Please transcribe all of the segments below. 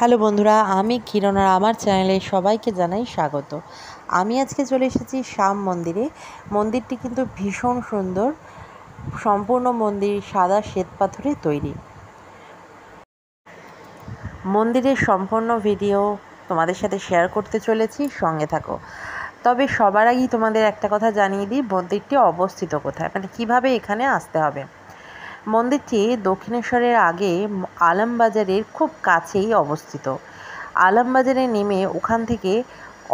hello বন্ধুরা আমি কিরণ আর আমার চ্যানেলে সবাইকে জানাই স্বাগত আমি আজকে চলে এসেছি শ্যাম মন্দিরে মন্দিরটি কিন্তু ভীষণ সুন্দর সম্পূর্ণ মন্দির সাদা শ্বেত পাথরে তৈরি মন্দিরের সম্পূর্ণ ভিডিও তোমাদের সাথে শেয়ার করতে চলেছি সঙ্গে থাকো তবে সবার আগেই তোমাদের একটা কথা জানিয়ে দিই মন্দিরটি অবস্থিত কোথায় মানে কিভাবে এখানে আসতে হবে মন্দিরটি দক্ষিণেশ্বরের আগে আলমবাজারের খুব কাছেই অবস্থিত আলমবাজারে নেমে ওখান থেকে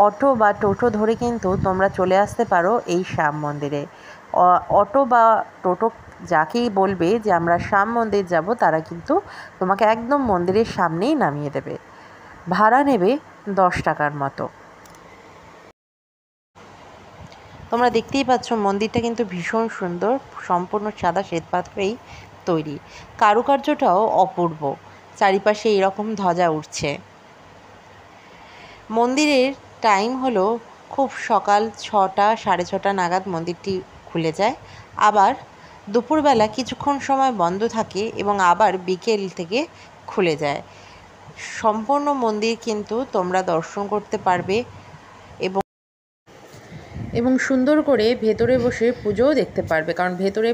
অটো বা টোটো ধরে কিন্তু তোমরা চলে আসতে পারো এই শ্যাম মন্দিরে অটো বা টোটো যাকেই বলবে যে আমরা শ্যাম মন্দির যাব তারা কিন্তু তোমাকে একদম মন্দিরের সামনেই নামিয়ে দেবে ভাড়া নেবে দশ টাকার মতো তোমরা দেখতেই পাচ্ছ মন্দিরটা কিন্তু ভীষণ সুন্দর সম্পূর্ণ সাদা শ্বেতপাত্রেই তৈরি কারুকার্যটাও অপূর্ব চারিপাশে এরকম ধ্বজা উঠছে মন্দিরের টাইম হলো খুব সকাল ছটা সাড়ে ছটা নাগাদ মন্দিরটি খুলে যায় আবার দুপুরবেলা কিছুক্ষণ সময় বন্ধ থাকে এবং আবার বিকেল থেকে খুলে যায় সম্পূর্ণ মন্দির কিন্তু তোমরা দর্শন করতে পারবে এবং সুন্দর করে ভেতরে বসে পুজোও দেখতে পারবে কারণ ভেতরে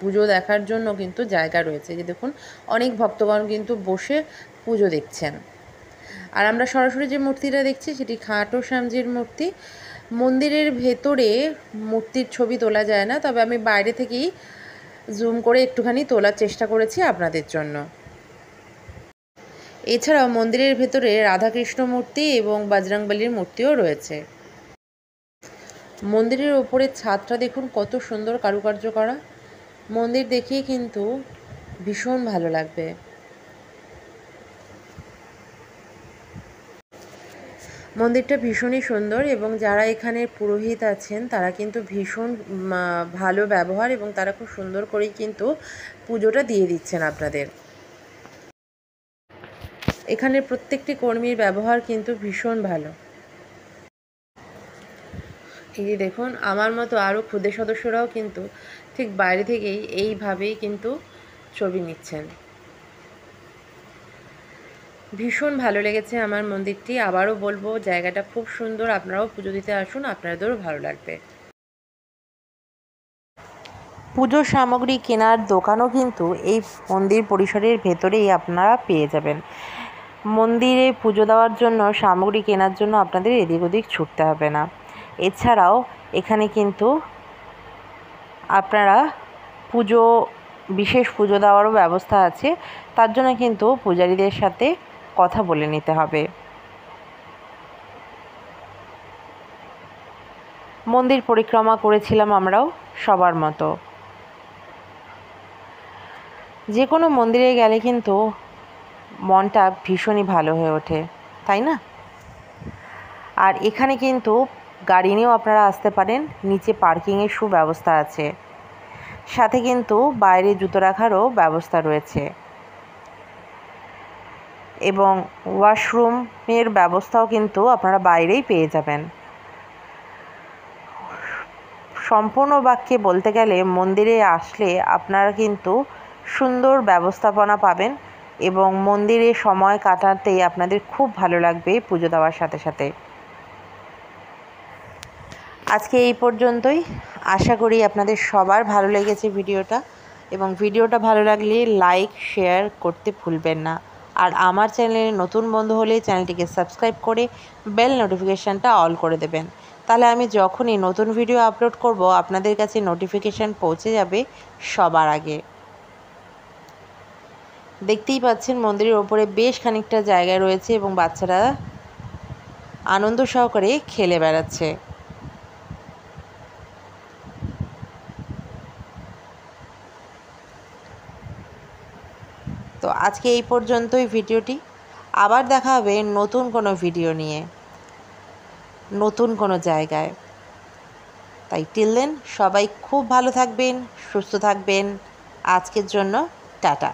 পুজো দেখার জন্য কিন্তু জায়গা রয়েছে যে দেখুন অনেক ভক্তগণ কিন্তু বসে পুজো দেখছেন আর আমরা সরাসরি যে মূর্তিটা দেখছি সেটি খাটো শ্যামজির মূর্তি মন্দিরের ভেতরে মূর্তির ছবি তোলা যায় না তবে আমি বাইরে থেকেই জুম করে একটুখানি তোলার চেষ্টা করেছি আপনাদের জন্য এছাড়াও মন্দিরের ভেতরে রাধাকৃষ্ণ মূর্তি এবং বাজরংবলির মূর্তিও রয়েছে মন্দিরের ওপরের ছাদটা দেখুন কত সুন্দর কারুকার্য করা মন্দির দেখেই কিন্তু ভীষণ ভালো লাগবে মন্দিরটা ভীষণই সুন্দর এবং যারা এখানে পুরোহিত আছেন তারা কিন্তু ভীষণ ভালো ব্যবহার এবং তারা খুব সুন্দর করেই কিন্তু পুজোটা দিয়ে দিচ্ছেন আপনাদের এখানে প্রত্যেকটি কর্মীর ব্যবহার কিন্তু ভীষণ ভালো এই যে দেখুন আমার মতো আরও ক্ষুদে সদস্যরাও কিন্তু ঠিক বাইরে থেকেই এইভাবেই কিন্তু ছবি নিচ্ছেন ভীষণ ভালো লেগেছে আমার মন্দিরটি আবারও বলবো জায়গাটা খুব সুন্দর আপনারাও পুজো দিতে আসুন আপনাদেরও ভালো লাগবে পুজো সামগ্রী কেনার দোকানও কিন্তু এই মন্দির পরিসরের ভেতরেই আপনারা পেয়ে যাবেন মন্দিরে পুজো দেওয়ার জন্য সামগ্রী কেনার জন্য আপনাদের এদিক ওদিক ছুটতে হবে না এছাড়াও এখানে কিন্তু আপনারা পুজো বিশেষ পুজো দেওয়ারও ব্যবস্থা আছে তার জন্য কিন্তু পূজারীদের সাথে কথা বলে নিতে হবে মন্দির পরিক্রমা করেছিলাম আমরাও সবার মতো যে কোনো মন্দিরে গেলে কিন্তু মনটা ভীষণই ভালো হয়ে ওঠে তাই না আর এখানে কিন্তু গাড়ি নিয়েও আপনারা আসতে পারেন নিচে পার্কিংয়ের সুব্যবস্থা আছে সাথে কিন্তু বাইরে জুতো রাখারও ব্যবস্থা রয়েছে এবং ওয়াশরুমের ব্যবস্থাও কিন্তু আপনারা বাইরেই পেয়ে যাবেন সম্পূর্ণ বাক্যে বলতে গেলে মন্দিরে আসলে আপনারা কিন্তু সুন্দর ব্যবস্থাপনা পাবেন এবং মন্দিরে সময় কাটাতে আপনাদের খুব ভালো লাগবে পুজো দেওয়ার সাথে সাথে আজকে এই পর্যন্তই আশা করি আপনাদের সবার ভালো লেগেছে ভিডিওটা এবং ভিডিওটা ভালো লাগলে লাইক শেয়ার করতে ভুলবেন না আর আমার চ্যানেলে নতুন বন্ধু হলে চ্যানেলটিকে সাবস্ক্রাইব করে বেল নোটিফিকেশানটা অল করে দেবেন তাহলে আমি যখনই নতুন ভিডিও আপলোড করব আপনাদের কাছে নোটিফিকেশান পৌঁছে যাবে সবার আগে দেখতেই পাচ্ছেন মন্দিরের ওপরে বেশ খানিকটা জায়গা রয়েছে এবং বাচ্চারা আনন্দ সহকারে খেলে বেড়াচ্ছে তো আজকে এই পর্যন্তই ভিডিওটি আবার দেখা হবে নতুন কোনো ভিডিও নিয়ে নতুন কোনো জায়গায় তাই টিল দেন সবাই খুব ভালো থাকবেন সুস্থ থাকবেন আজকের জন্য টাটা